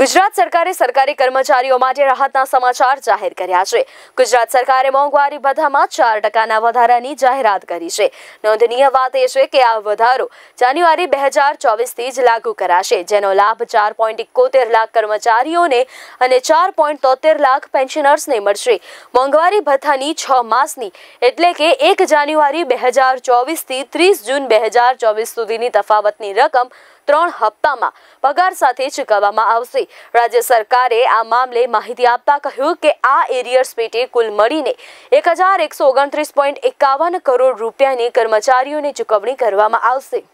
ગુજરાત સરકારે સરકારી કર્મચારીઓ માટે રાહતના સમાચાર જાહેર કર્યા છે ગુજરાત સરકારે મોંઘવારી ભથ્થામાં ચાર ટકાના વધારાની જાહેરાત કરી છે નોંધનીય વાત એ છે કે આ વધારો જાન્યુઆરી બે હજાર ચોવીસથી જ લાગુ કરાશે જેનો લાભ ચાર પોઈન્ટ એકોતેર લાખ કર્મચારીઓને અને ચાર પોઈન્ટ તોતેર લાખ પેન્શનર્સને મળશે મોંઘવારી ભથ્થાની છ માસની એટલે કે એક જાન્યુઆરી બે હજાર ચોવીસથી ત્રીસ જૂન બે હજાર ચોવીસ સુધીની તફાવતની રકમ ત્રણ હપ્તામાં પગાર સાથે ચૂકવવામાં આવશે દર્શાવી રાજ્ય સરકારે આ મામલે માહિતી આપતા કહ્યું કે આ એરિયર્સ પેટે કુલ મળીને એક હજાર એકસો ઓગણત્રીસ એકાવન કરોડ રૂપિયાની કર્મચારીઓની ચૂકવણી કરવામાં આવશે